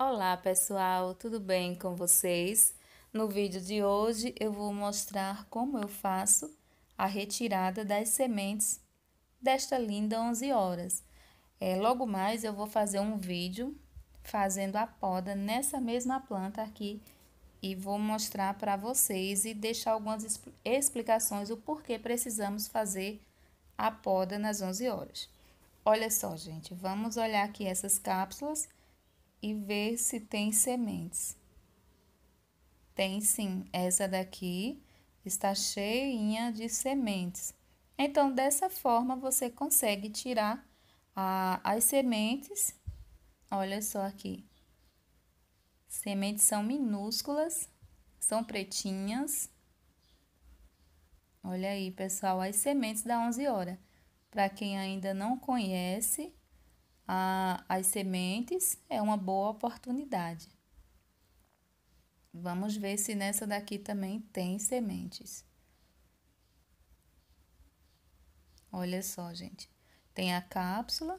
Olá pessoal, tudo bem com vocês? No vídeo de hoje eu vou mostrar como eu faço a retirada das sementes desta linda 11 horas. É, logo mais eu vou fazer um vídeo fazendo a poda nessa mesma planta aqui e vou mostrar para vocês e deixar algumas explicações o porquê precisamos fazer a poda nas 11 horas. Olha só, gente, vamos olhar aqui essas cápsulas e ver se tem sementes. Tem sim, essa daqui está cheinha de sementes. Então, dessa forma, você consegue tirar a, as sementes. Olha só aqui. Sementes são minúsculas, são pretinhas. Olha aí, pessoal, as sementes da 11 horas. Para quem ainda não conhece, a, as sementes é uma boa oportunidade. Vamos ver se nessa daqui também tem sementes. Olha só, gente. Tem a cápsula.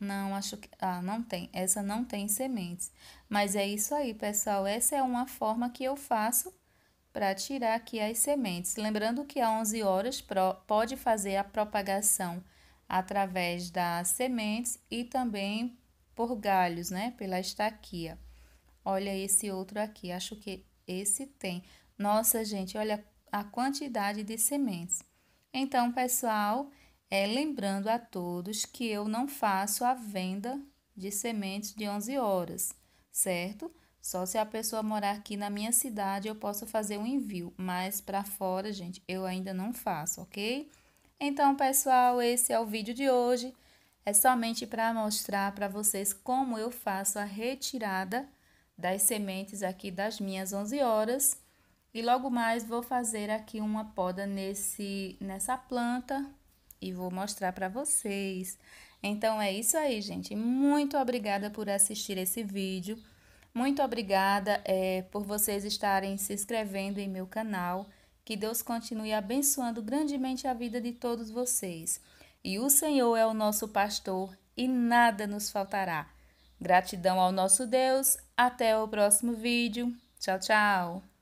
Não, acho que. Ah, não tem. Essa não tem sementes. Mas é isso aí, pessoal. Essa é uma forma que eu faço para tirar aqui as sementes. Lembrando que a 11 horas pode fazer a propagação através das sementes e também por galhos, né? Pela estaquia. Olha esse outro aqui, acho que esse tem. Nossa, gente, olha a quantidade de sementes. Então, pessoal, é, lembrando a todos que eu não faço a venda de sementes de 11 horas, certo? Só se a pessoa morar aqui na minha cidade, eu posso fazer um envio, mas para fora, gente, eu ainda não faço, ok? Então, pessoal, esse é o vídeo de hoje. É somente para mostrar para vocês como eu faço a retirada das sementes aqui das minhas 11 horas. E logo mais vou fazer aqui uma poda nesse, nessa planta e vou mostrar para vocês. Então é isso aí, gente. Muito obrigada por assistir esse vídeo. Muito obrigada é, por vocês estarem se inscrevendo em meu canal. Que Deus continue abençoando grandemente a vida de todos vocês. E o Senhor é o nosso pastor e nada nos faltará. Gratidão ao nosso Deus. Até o próximo vídeo. Tchau, tchau.